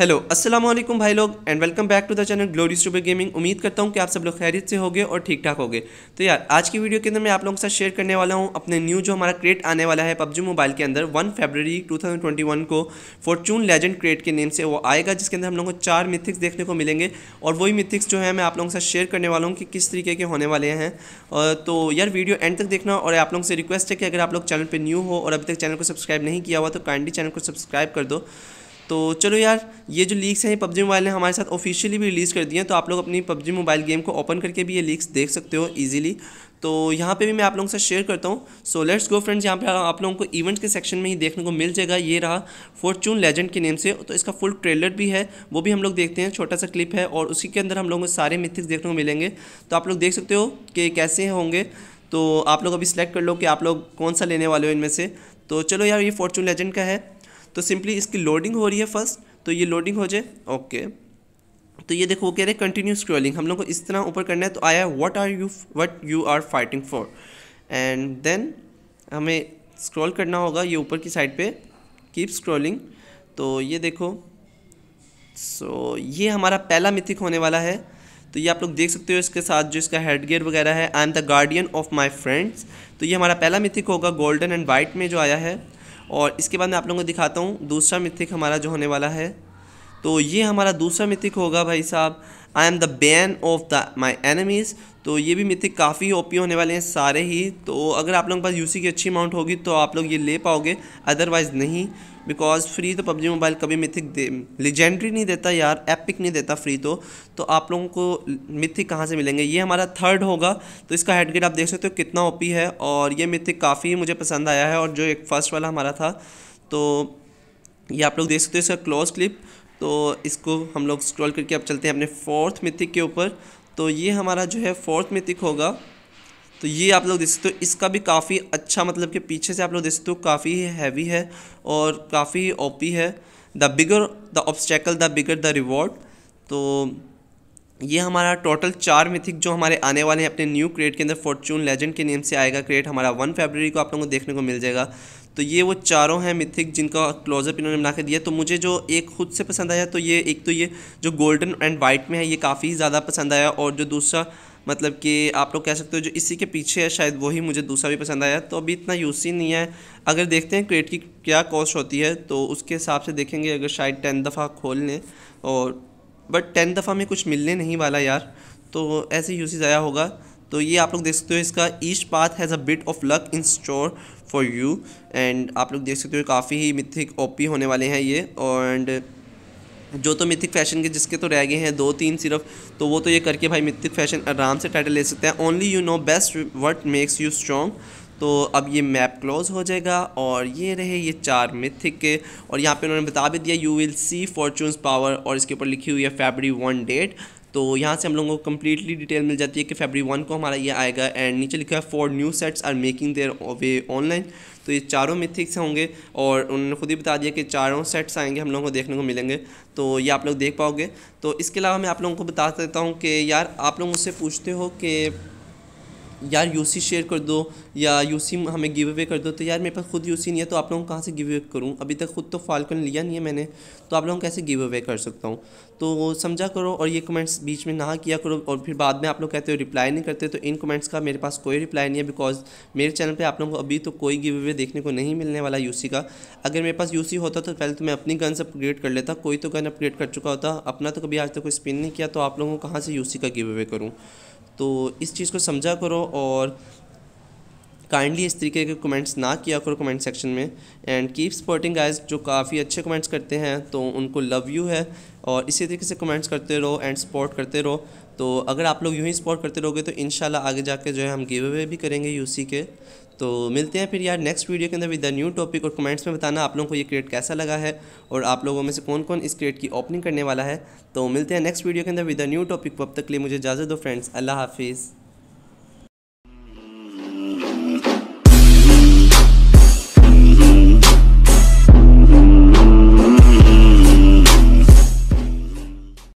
hello अस्सलाम वालेकुम भाई लोग and welcome back to the channel Glory Super Gaming उम्मीद करता हूँ कि आप सब लोग खैरियत से होगे और ठीक ठाक होंगे तो यार आज की वीडियो के अंदर मैं आप लोगों के साथ शेयर करने वाला हूँ अपने न्यू जो हमारा क्रेट आने वाला है पबजी मोबाइल के अंदर 1 ट्वेंटी वन को फॉर्चून लेजेंड क्रेट के नेम से वो आएगा जिसके अंदर हम लोगों को चार मिथिक्स देखने को मिलेंगे और वही मिथिक्स जो है मैं आप लोगों के साथ शेयर करने वाला हूँ कि किस तरीके के होने वाले हैं तो यार वीडियो एंड तक देखना और आप लोगों से रिक्वेस्ट है कि अगर आप लोग चैनल पर न्यू हो और अभी तक चैनल को सब्सक्राइब नहीं किया हुआ तो काइंडली चैनल को सब्सक्राइब कर दो तो चलो यार ये जो लीक्स हैं ये पबजी मोबाइल ने हमारे साथ ऑफिशियली भी रिलीज़ कर दिए हैं तो आप लोग अपनी पबजी मोबाइल गेम को ओपन करके भी ये लीक्स देख सकते हो ईजिली तो यहाँ पे भी मैं आप लोगों से शेयर करता हूँ सो लेट्स गो फ्रेंड्स यहाँ पे आप लोगों को इवेंट के सेक्शन में ही देखने को मिल जाएगा ये रहा फॉर्चून लेजेंड के नेम से तो इसका फुल ट्रेलर भी है वो भी हम लोग देखते हैं छोटा सा क्लिप है और उसी के अंदर हम लोगों को सारे मिथिक्स देखने को मिलेंगे तो आप लोग देख सकते हो कि कैसे होंगे तो आप लोग अभी सिलेक्ट कर लो कि आप लोग कौन सा लेने वाले हो इनमें से तो चलो यार ये फॉर्चून लेजेंड का है तो सिंपली इसकी लोडिंग हो रही है फर्स्ट तो ये लोडिंग हो जाए ओके तो ये देखो वो कह रहे हैं कंटिन्यू स्क्रॉलिंग हम लोग को इस तरह ऊपर करना है तो आया what are you what you are fighting for and then हमें स्क्रॉल करना होगा ये ऊपर की साइड पे कीप स्क्रॉलिंग तो ये देखो सो so, ये हमारा पहला मिथिक होने वाला है तो ये आप लोग देख सकते हो इसके साथ जो इसका हेड गेयर वगैरह है I am the guardian of my friends तो ये हमारा पहला मिथिक होगा गोल्डन एंड वाइट में जो आया है और इसके बाद मैं आप लोगों को दिखाता हूँ दूसरा मिथिक हमारा जो होने वाला है तो ये हमारा दूसरा मिथिक होगा भाई साहब I am the bane of the my enemies तो ये भी मिथिक काफ़ी ओपी होने वाले हैं सारे ही तो अगर आप लोगों के पास यूसी की अच्छी अमाउंट होगी तो आप लोग ये ले पाओगे अदरवाइज़ नहीं बिकॉज फ्री तो पबजी मोबाइल कभी मिथिक दे लिजेंड्री नहीं देता यार एपिक नहीं देता फ्री तो तो आप लोगों को मिथिक कहाँ से मिलेंगे ये हमारा थर्ड होगा तो इसका हेडगेट आप देख सकते हो कितना ओपी है और ये मिथिक काफ़ी मुझे पसंद आया है और जो एक फ़र्स्ट वाला हमारा था तो ये आप लोग देख सकते हो इसका क्लोज क्लिप तो इसको हम लोग स्क्रॉल करके अब चलते हैं अपने फोर्थ मिथिक के ऊपर तो ये हमारा जो है फोर्थ मिथिक होगा तो ये आप लोग देख सकते हो इसका भी काफ़ी अच्छा मतलब कि पीछे से आप लोग देख सकते हो काफ़ी हैवी है और काफ़ी ओपी है the bigger the obstacle the bigger the reward तो ये हमारा टोटल चार मिथिक जो हमारे आने वाले हैं अपने न्यू क्रिएट के अंदर फॉर्चून लेजेंड के नेम से आएगा क्रिएट हमारा वन फेबररी को आप लोगों को देखने को मिल जाएगा तो ये वो चारों हैं मिथिक जिनका क्लोजअप इन्होंने बना के दिया तो मुझे जो एक खुद से पसंद आया तो ये एक तो ये जो गोल्डन एंड वाइट में है ये काफ़ी ज़्यादा पसंद आया और जो दूसरा मतलब कि आप लोग कह सकते हो जो इसी के पीछे है शायद वही मुझे दूसरा भी पसंद आया तो अभी इतना यूज ही नहीं है अगर देखते हैं क्रेट की क्या कॉस्ट होती है तो उसके हिसाब से देखेंगे अगर शायद टेन दफ़ा खोल लें और बट टेन दफ़ा में कुछ मिलने नहीं वाला यार तो ऐसे यूसेज आया होगा तो ये आप लोग देख सकते हो इसका east path has a bit of luck in store for you and आप लोग देख सकते हो काफ़ी ही मिथिक ओपी होने वाले हैं ये एंड जो तो मिथिक फैशन के जिसके तो रह गए हैं दो तीन सिर्फ तो वो तो ये करके भाई मिथिक फैशन आराम से टाइटल ले सकते हैं only you know best what makes you strong तो अब ये मैप क्लोज हो जाएगा और ये रहे ये चार मिथिक के और यहाँ पे उन्होंने बता भी दिया you will see fortune's power और इसके ऊपर लिखी हुई है फेबरी वन डेट तो यहाँ से हम लोगों को कम्प्लीटली डिटेल मिल जाती है कि फेबरी वन को हमारा ये आएगा एंड नीचे लिखा है four new sets are making their way online तो ये चारों मिथिक्स होंगे और उन्होंने खुद ही बता दिया कि चारों सेट्स आएंगे हम लोगों को देखने को मिलेंगे तो ये आप लोग देख पाओगे तो इसके अलावा मैं आप लोगों को बता देता हूँ कि यार आप लोग मुझसे पूछते हो कि यार यूसी शेयर कर दो या यूसी हमें गिव अवे कर दो तो यार मेरे पास खुद यूसी नहीं है तो आप लोगों को कहाँ से गिव अवे करूँ अभी तक खुद तो फालकन लिया नहीं है मैंने तो आप लोगों को कैसे गिव अवे कर सकता हूँ तो समझा करो और ये कमेंट्स बीच में ना किया करो और फिर बाद में आप लोग कहते हो रिप्लाई नहीं करते तो इन कमेंट्स का मेरे पास कोई रिप्लाई नहीं है बिकॉज मेरे चैनल पर आप लोगों को अभी तो कोई गिव अवे देखने को नहीं मिलने वाला यूसी का अगर मेरे पास यूसी होता तो पहले तो मैं अपनी गन्स अपग्रेड कर लेता कोई तो गन अपग्रेड कर चुका होता अपना तो कभी आज तक कोई स्पिन नहीं किया तो आप लोगों को कहाँ से यूसी का गिव अवे करूँ तो इस चीज़ को समझा करो और काइंडली इस तरीके के कमेंट्स ना किया करो कमेंट सेक्शन में एंड कीप सपोर्टिंग गाइस जो काफ़ी अच्छे कमेंट्स करते हैं तो उनको लव यू है और इसी तरीके से कमेंट्स करते रहो एंड सपोर्ट करते रहो तो अगर आप लोग यूँ ही सपोर्ट करते रहोगे तो इन आगे जाके जो है हम गिव अवे भी करेंगे यूसी के तो मिलते हैं फिर यार नेक्स्ट वीडियो के अंदर विद न्यू टॉपिक और कमेंट्स में बताना आप लोगों को ये क्रिएट कैसा लगा है और आप लोगों में से कौन कौन इस क्रिएट की ओपनिंग करने वाला है तो मिलते हैं नेक्स्ट वीडियो के अंदर विद न्यू टॉपिक अब तक लिए मुझे इजाज़त दो फ्रेंड्स अल्लाह हाफिज़